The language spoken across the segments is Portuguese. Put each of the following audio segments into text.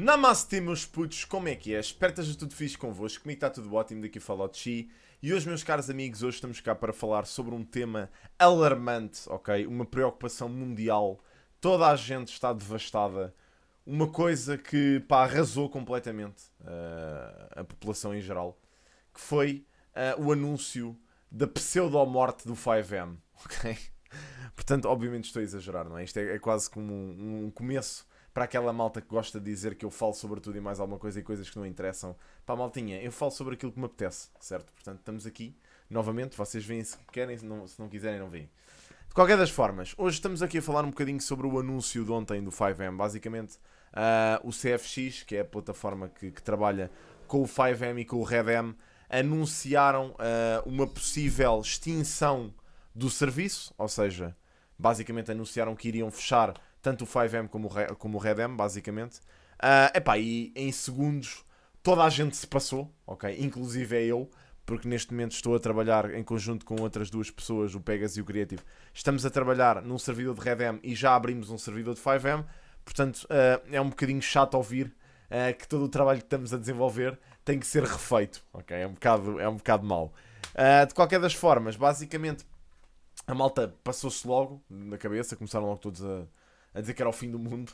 Namastê meus putos, como é que é? Espero que esteja tudo fixe convosco, comigo está tudo ótimo, daqui fala o Chi. E hoje meus caros amigos, hoje estamos cá para falar sobre um tema alarmante, ok? Uma preocupação mundial, toda a gente está devastada. Uma coisa que, pá, arrasou completamente uh, a população em geral, que foi uh, o anúncio da pseudo-morte do 5M, ok? Portanto, obviamente estou a exagerar, não é? Isto é, é quase como um, um começo para aquela malta que gosta de dizer que eu falo sobre tudo e mais alguma coisa e coisas que não interessam. para a maltinha, eu falo sobre aquilo que me apetece, certo? Portanto, estamos aqui. Novamente, vocês veem se querem, se não, se não quiserem, não veem. De qualquer das formas, hoje estamos aqui a falar um bocadinho sobre o anúncio de ontem do 5M. Basicamente, uh, o CFX, que é a plataforma que, que, trabalha com o 5M e com o RedM, anunciaram uh, uma possível extinção do serviço, ou seja, basicamente anunciaram que iriam fechar tanto o 5M como o, Red M, basicamente. Uh, epá, e em segundos toda a gente se passou, ok? Inclusive é eu, porque neste momento estou a trabalhar em conjunto com outras duas pessoas, o Pegas e o Creative. Estamos a trabalhar num servidor de M e já abrimos um servidor de 5M, portanto uh, é um bocadinho chato ouvir uh, que todo o trabalho que estamos a desenvolver tem que ser refeito, ok? É um bocado, é um bocado mau. Uh, de qualquer das formas, basicamente a malta passou-se logo na cabeça, começaram logo todos a a dizer que era o fim do mundo.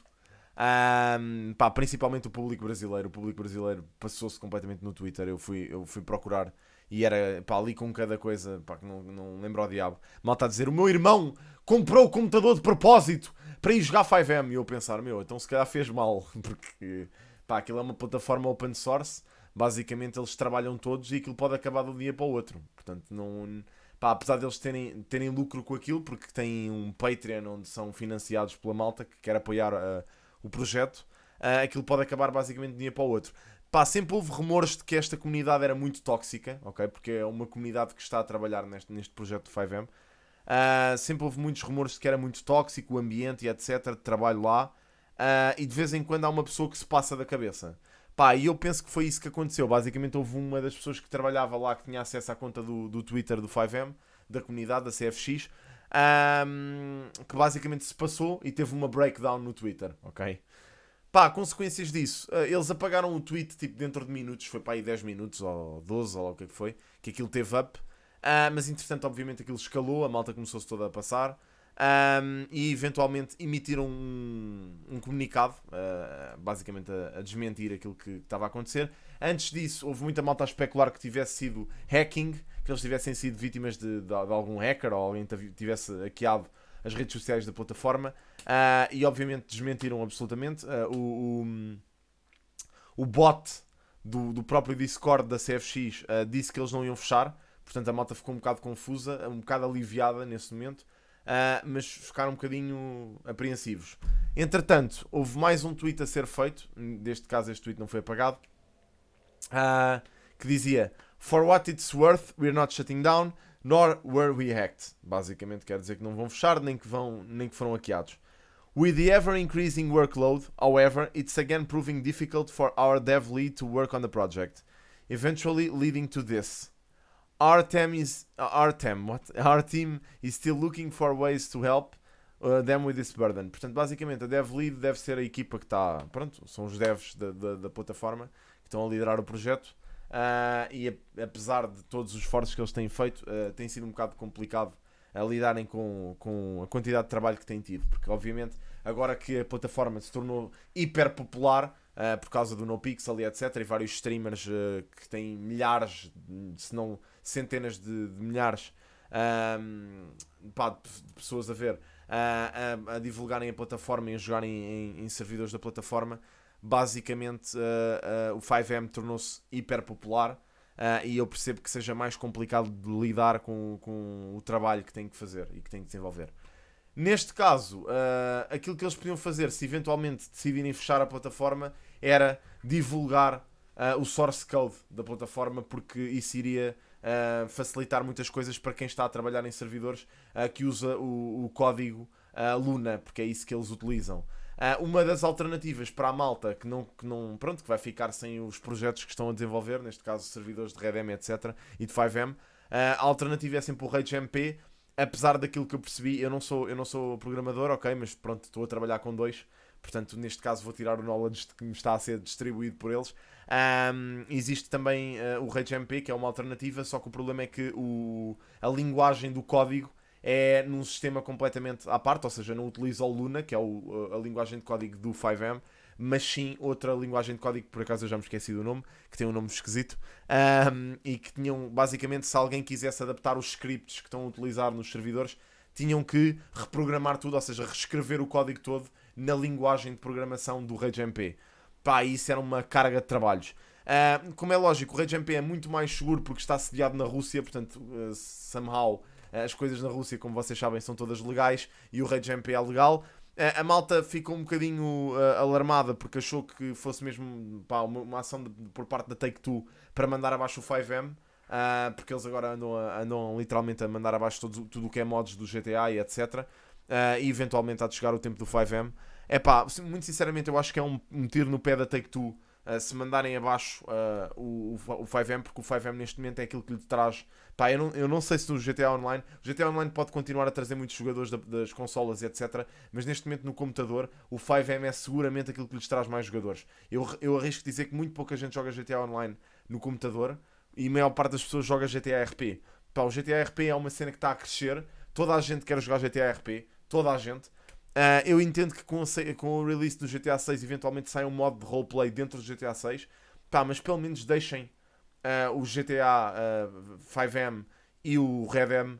Um, pá, principalmente o público brasileiro. O público brasileiro passou-se completamente no Twitter. Eu fui, eu fui procurar e era pá, ali com cada coisa pá, que não, não lembro ao diabo. Mal está a dizer: O meu irmão comprou o computador de propósito para ir jogar 5M. E eu pensar: Meu, então se calhar fez mal, porque pá, aquilo é uma plataforma open source. Basicamente eles trabalham todos e aquilo pode acabar de um dia para o outro. Portanto, não pá, apesar deles terem, terem lucro com aquilo, porque têm um Patreon onde são financiados pela malta que quer apoiar uh, o projeto, uh, aquilo pode acabar basicamente de um dia para o outro. Pá, sempre houve rumores de que esta comunidade era muito tóxica, ok? Porque é uma comunidade que está a trabalhar neste, neste projeto do 5M. Uh, sempre houve muitos rumores de que era muito tóxico o ambiente e etc. de trabalho lá. Ah, e de vez em quando há uma pessoa que se passa da cabeça. Pá, e eu penso que foi isso que aconteceu. Basicamente, houve uma das pessoas que trabalhava lá que tinha acesso à conta do, do Twitter do 5M, da comunidade, da CFX, um, que basicamente se passou e teve uma breakdown no Twitter, ok? Pá, consequências disso. Ah, eles apagaram o tweet tipo dentro de minutos, foi para aí 10 minutos ou 12 ou o que é que foi, que aquilo teve up. Uh, mas entretanto, obviamente, aquilo escalou, a malta começou-se toda a passar. Um, e eventualmente emitiram um, um comunicado, uh, basicamente a, a, desmentir aquilo que, estava a acontecer. Antes disso, houve muita malta a especular que tivesse sido hacking, que eles tivessem sido vítimas de, de, de algum hacker ou alguém tivesse hackeado as redes sociais da plataforma. Uh, e obviamente desmentiram absolutamente. Uh, o, o, o, bot do, do, próprio Discord da CFX disse que eles não iam fechar. Portanto, a malta ficou um bocado confusa, um bocado aliviada nesse momento uh, mas ficaram um bocadinho apreensivos. Entretanto, houve mais um tweet a ser feito, neste caso este tweet não foi apagado, uh, que dizia For what it's worth, we're not shutting down, nor were we hacked. Basicamente quer dizer que não vão fechar, nem que, vão, nem que foram hackeados. With the ever increasing workload, however, it's again proving difficult for our dev lead to work on the project, eventually leading to this team is our uh, team. what? Our team is still looking for ways to help uh, them with this burden. Portanto, basicamente, a dev lead deve ser a equipa que está, pronto, são os devs da, da, da, plataforma que estão a liderar o projeto. Uh, e apesar de todos os esforços que eles têm feito, uh, tem sido um bocado complicado a lidarem com, com a quantidade de trabalho que têm tido, porque obviamente agora que a plataforma se tornou hiper popular, Uh, por causa do NoPixel e etc. E vários streamers uh, que têm milhares, se não centenas de, de milhares um, pá, de pessoas a ver, a, a, a, divulgarem a plataforma e a jogarem em, em servidores da plataforma, basicamente uh, uh, o 5M tornou-se hiper popular. Uh, e eu percebo que seja mais complicado de lidar com, com o trabalho que tem que fazer e que tem que desenvolver. Neste caso, aquilo que eles podiam fazer se eventualmente decidirem fechar a plataforma era divulgar o source code da plataforma, porque isso iria uh, facilitar muitas coisas para quem está a trabalhar em servidores uh, que usa o, o código uh, Luna, porque é isso que eles utilizam. uma das alternativas para a malta que não, que não pronto, que vai ficar sem os projetos que estão a desenvolver, neste caso servidores de Redem, etc., e de 5M, a alternativa é sempre o RageMP, Apesar daquilo que eu percebi, eu não sou, eu não sou programador, ok, mas pronto, estou a trabalhar com dois. Portanto, neste caso, vou tirar o knowledge que me está a ser distribuído por eles. Um, existe também uh, o RageMP, que é uma alternativa, só que o problema é que o, a linguagem do código é num sistema completamente à parte, ou seja, não utiliza o Luna, que é o, a linguagem de código do 5M, mas sim outra linguagem de código, por acaso eu já me esqueci do nome, que tem um nome esquisito, um, e que tinham, basicamente, se alguém quisesse adaptar os scripts que estão a utilizar nos servidores, tinham que reprogramar tudo, ou seja, reescrever o código todo na linguagem de programação do RageMP. Pá, isso era uma carga de trabalhos. Uh, como é lógico, o RageMP é muito mais seguro porque está sediado na Rússia, portanto, uh, somehow, ah, as coisas na Rússia, como vocês sabem, são todas legais e o RageMP é legal. A malta ficou um bocadinho alarmada porque achou que fosse mesmo pá, uma, uma, ação de, por parte da Take-Two para mandar abaixo o 5M. Uh, porque eles agora andam, a, andam literalmente a mandar abaixo todo, tudo o que é mods do GTA e etc uh, e eventualmente há de chegar o tempo do 5M. É pá, muito sinceramente, eu acho que é um, um tiro no pé da Take-Two uh, eh, se mandarem abaixo uh, o, o 5M, porque o 5M neste momento é aquilo que lhe traz. Pá, eu não, eu não sei se no GTA Online, o GTA Online pode continuar a trazer muitos jogadores da, das consolas etc. Mas neste momento no computador, o 5M é seguramente aquilo que lhes traz mais jogadores. Eu, eu arrisco dizer que muito pouca gente joga GTA Online no computador e a maior parte das pessoas joga GTA RP. Pá, o GTA RP é uma cena que está a crescer, toda a gente quer jogar GTA RP toda a gente. Uh, eu entendo que com, com, o release do GTA 6 eventualmente saia um modo de roleplay dentro do GTA 6, tá mas pelo menos deixem uh, o GTA uh, ah, 5M e o Red M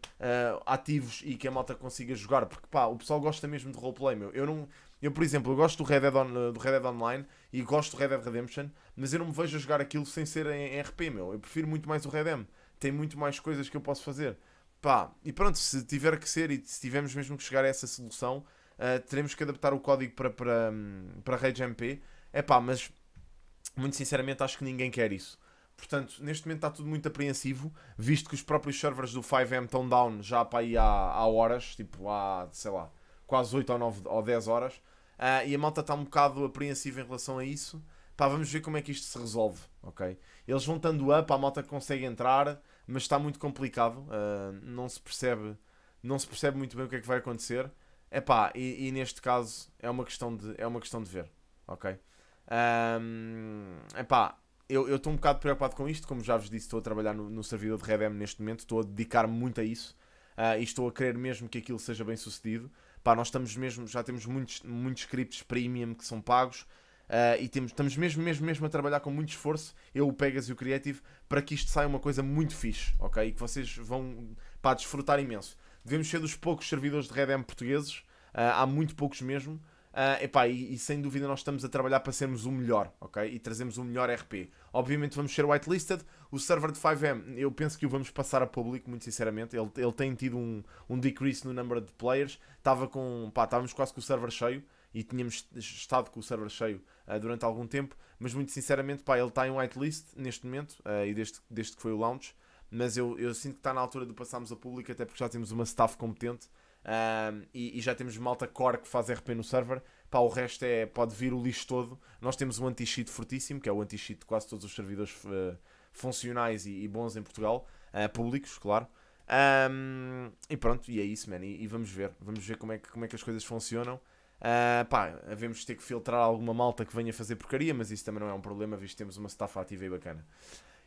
ativos e que a malta consiga jogar, porque pá, o pessoal gosta mesmo de roleplay, meu. Eu não. Eu, por exemplo, eu gosto do Red, Dead on, do Red Dead Online e gosto do Red Dead Redemption, mas eu não me vejo a jogar aquilo sem ser em, em RP, meu. Eu prefiro muito mais o Red M. Tem muito mais coisas que eu posso fazer. Pá, e pronto, se tiver que ser e se tivermos mesmo que chegar a essa solução, uh, teremos que adaptar o código para, para, para MP É pá, mas muito sinceramente acho que ninguém quer isso. Portanto, neste momento está tudo muito apreensivo, visto que os próprios servers do 5M estão down já para aí há, há horas, tipo há, sei lá, quase 8 ou 9 ou 10 horas, uh, e a malta está um bocado apreensiva em relação a isso. Pá, vamos ver como é que isto se resolve, ok? Eles vão estando up, a malta consegue entrar, mas está muito complicado, uh, não se percebe não se percebe muito bem o que é que vai acontecer. Epá, e, e neste caso é uma questão de, é uma questão de ver, ok? Um, ah, pá, eu estou um bocado preocupado com isto, como já vos disse, estou a trabalhar no, no servidor de Redem neste momento, estou a dedicar me muito a isso uh, e estou a querer mesmo que aquilo seja bem sucedido. Pá, nós estamos mesmo, já temos muitos, muitos scripts premium que são pagos, Uh, e temos, estamos mesmo, mesmo, mesmo a trabalhar com muito esforço, eu, o Pegas e o Creative, para que isto saia uma coisa muito fixe, ok? E que vocês vão pá, desfrutar imenso. Devemos ser dos poucos servidores de Redem portugueses, uh, há muito poucos mesmo. Uh, epá, e, e, sem dúvida nós estamos a trabalhar para sermos o melhor, ok? E trazemos o melhor RP. Obviamente vamos ser whitelisted. O server de 5M, eu penso que o vamos passar a público, muito sinceramente. Ele, ele tem tido um, um decrease no número de players. Estava com. Pá, estávamos quase com o server cheio e tínhamos estado com o server cheio uh, durante algum tempo, mas muito sinceramente, pá, ele está em whitelist neste momento, uh, e desde, desde que foi o launch, mas eu, eu sinto que está na altura de passarmos a público, até porque já temos uma staff competente uh, e, e, já temos malta core que faz RP no server. Pá, o resto é, pode vir o lixo todo. Nós temos um anti-cheat fortíssimo, que é o anti-cheat de quase todos os servidores eh, funcionais e, e, bons em Portugal, públicos, claro. Um, ehm, e pronto, e é isso, man. E, e, vamos ver. Vamos ver como é que, como é que as coisas funcionam. Uh, pá, devemos ter que filtrar alguma malta que venha fazer porcaria, mas isso também não é um problema, visto que temos uma staff ativa e bacana.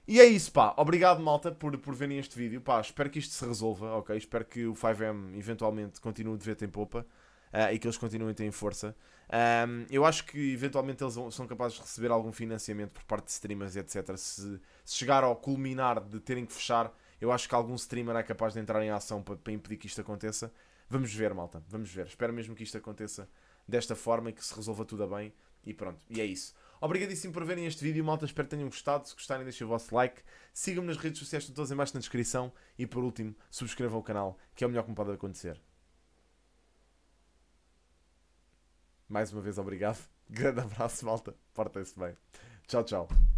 E é isso, pá. Obrigado, malta, por, por verem este vídeo. Pá, espero que isto se resolva, ok? Espero que o 5M eventualmente continue de ver em popa uh, e que eles continuem a ter força. Um, eu acho que eventualmente eles são capazes de receber algum financiamento por parte de streamers, etc. Se, se chegar ao culminar de terem que fechar, eu acho que algum streamer é capaz de entrar em ação para, para impedir que isto aconteça. Vamos ver, malta. Vamos ver. Espero mesmo que isto aconteça desta forma e que se resolva tudo a bem. E pronto, e é isso. Obrigadíssimo por verem este vídeo, malta. Espero que tenham gostado. Se gostarem, deixem o vosso like. Sigam-me nas redes sociais, estão todas em baixo na descrição. E por último, subscrevam o canal, que é o melhor que me pode acontecer. Mais uma vez, obrigado. Grande abraço, malta. Portem-se bem. Tchau, tchau.